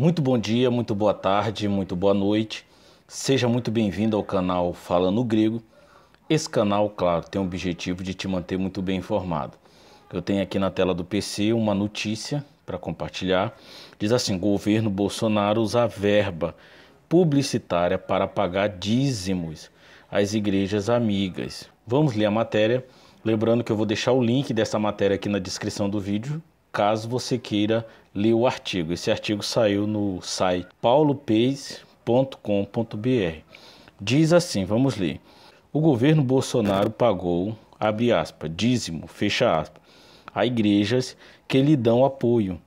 Muito bom dia, muito boa tarde, muito boa noite. Seja muito bem-vindo ao canal Falando Grego. Esse canal, claro, tem o objetivo de te manter muito bem informado. Eu tenho aqui na tela do PC uma notícia para compartilhar. Diz assim: governo Bolsonaro usa verba publicitária para pagar dízimos às igrejas amigas. Vamos ler a matéria. Lembrando que eu vou deixar o link dessa matéria aqui na descrição do vídeo, caso você queira ler o artigo. Esse artigo saiu no site paulopeis.com.br. Diz assim, vamos ler. O governo Bolsonaro pagou, abre aspas, dízimo, fecha aspas, a igrejas que lhe dão apoio,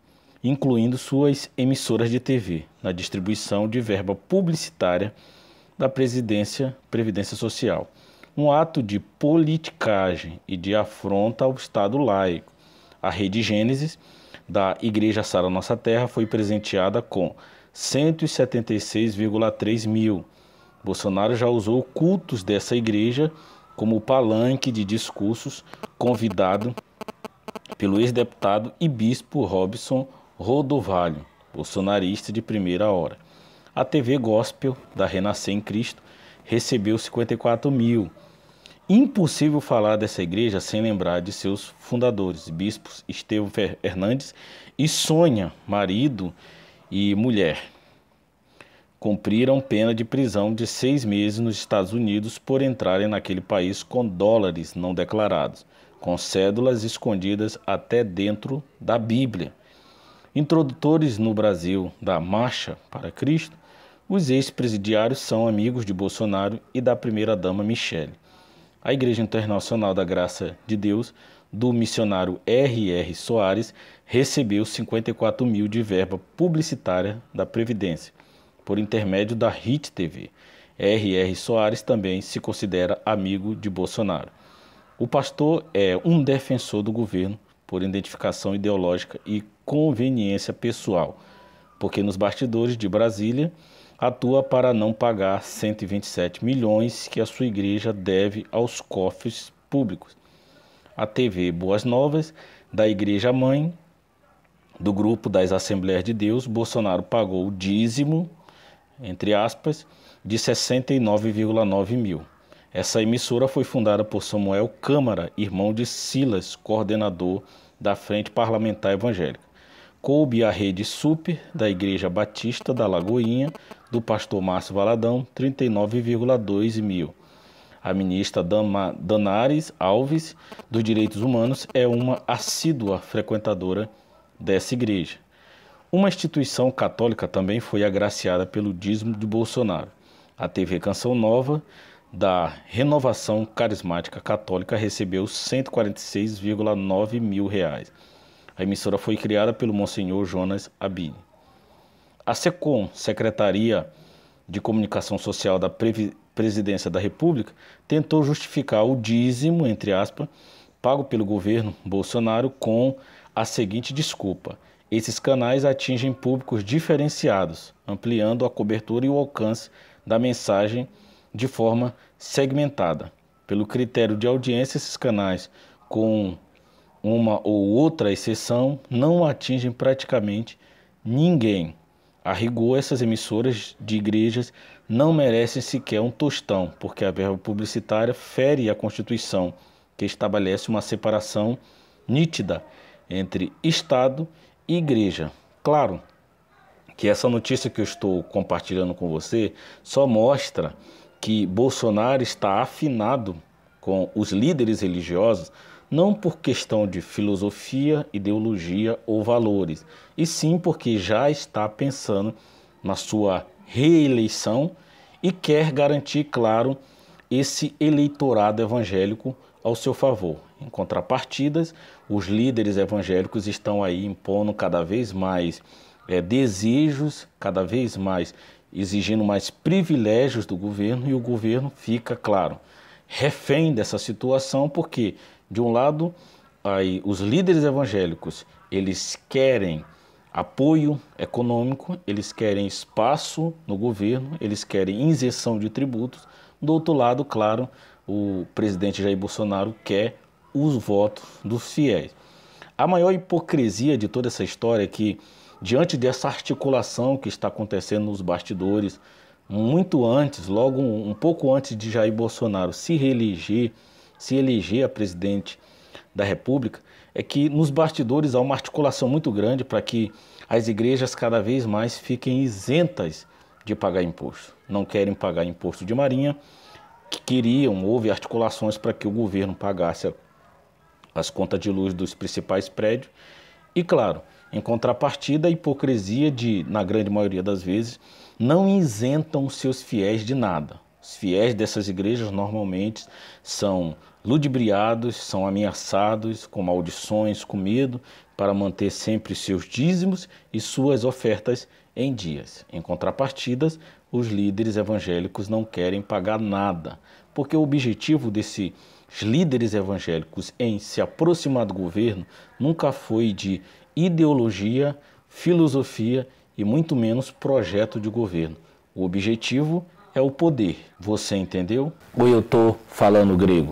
incluindo suas emissoras de TV, na distribuição de verba publicitária da presidência Previdência Social. Um ato de politicagem e de afronta ao Estado laico a Rede Gênesis da Igreja Sara Nossa Terra foi presenteada com 176,3 mil. Bolsonaro já usou cultos dessa igreja como palanque de discursos, convidado pelo ex-deputado e bispo Robson Rodovalho, bolsonarista de primeira hora. A TV Gospel da Renascer em Cristo recebeu 54 mil impossível falar dessa igreja sem lembrar de seus fundadores, bispos Estevão Hernandes e Sônia, marido e mulher. Cumpriram pena de prisão de seis meses nos Estados Unidos por entrarem naquele país com dólares não declarados, com cédulas escondidas até dentro da Bíblia. Introdutores no Brasil da Marcha para Cristo, os ex-presidiários são amigos de Bolsonaro e da primeira-dama Michele a Igreja Internacional da Graça de Deus, do missionário R.R. Soares, recebeu 54 mil de verba publicitária da Previdência, por intermédio da HIT TV. R.R. Soares também se considera amigo de Bolsonaro. O pastor é um defensor do governo por identificação ideológica e conveniência pessoal, porque nos bastidores de Brasília atua para não pagar 127 milhões que a sua igreja deve aos cofres públicos. A TV Boas Novas, da Igreja Mãe, do grupo das Assembleias de Deus, Bolsonaro pagou o dízimo, entre aspas, de 69,9 mil. Essa emissora foi fundada por Samuel Câmara, irmão de Silas, coordenador da Frente Parlamentar Evangélica. Coube a rede Super da Igreja Batista da Lagoinha do pastor Márcio Valadão, 39,2 mil. A ministra Dama Danares Alves, dos Direitos Humanos, é uma assídua frequentadora dessa igreja. Uma instituição católica também foi agraciada pelo dízimo de Bolsonaro. A TV Canção Nova, da Renovação Carismática Católica, recebeu 146,9 mil reais. A emissora foi criada pelo Monsenhor Jonas Abini. A SECOM, Secretaria de Comunicação Social da Presidência da República, tentou justificar o dízimo, entre aspas, pago pelo governo Bolsonaro com a seguinte desculpa: esses canais atingem públicos diferenciados, ampliando a cobertura e o alcance da mensagem de forma segmentada. Pelo critério de audiência, esses canais, com uma ou outra exceção, não atingem praticamente ninguém. A rigor, essas emissoras de igrejas não merecem sequer um tostão, porque a verba publicitária fere a Constituição, que estabelece uma separação nítida entre Estado e Igreja. Claro que essa notícia que eu estou compartilhando com você só mostra que Bolsonaro está afinado com os líderes religiosos não por questão de filosofia, ideologia ou valores, e sim porque já está pensando na sua reeleição e quer garantir, claro, esse eleitorado evangélico ao seu favor. Em contrapartidas, os líderes evangélicos estão aí impondo cada vez mais é, desejos, cada vez mais exigindo mais privilégios do governo e o governo fica, claro, refém dessa situação, porque de um lado, aí os líderes evangélicos, eles querem apoio econômico, eles querem espaço no governo, eles querem isenção de tributos. Do outro lado, claro, o presidente Jair Bolsonaro quer os votos dos fiéis. A maior hipocrisia de toda essa história é que, diante dessa articulação que está acontecendo nos bastidores, muito antes, logo um, pouco antes de Jair Bolsonaro se reeleger, se eleger a presidente da República, é que nos bastidores há uma articulação muito grande para que as igrejas cada vez mais fiquem isentas de pagar imposto. Não querem pagar imposto de marinha, que queriam, houve articulações para que o governo pagasse as contas de luz dos principais prédios. E claro, em contrapartida, a hipocrisia de, na grande maioria das vezes, não isentam seus fiéis de nada. Os fiéis dessas igrejas normalmente são ludibriados, são ameaçados com maldições, com medo, para manter sempre seus dízimos e suas ofertas em dias. Em contrapartidas, os líderes evangélicos não querem pagar nada, porque o objetivo desses líderes evangélicos em se aproximar do governo nunca foi de ideologia, filosofia e muito menos projeto de governo. O objetivo é o poder. Você entendeu? Ou eu estou falando grego?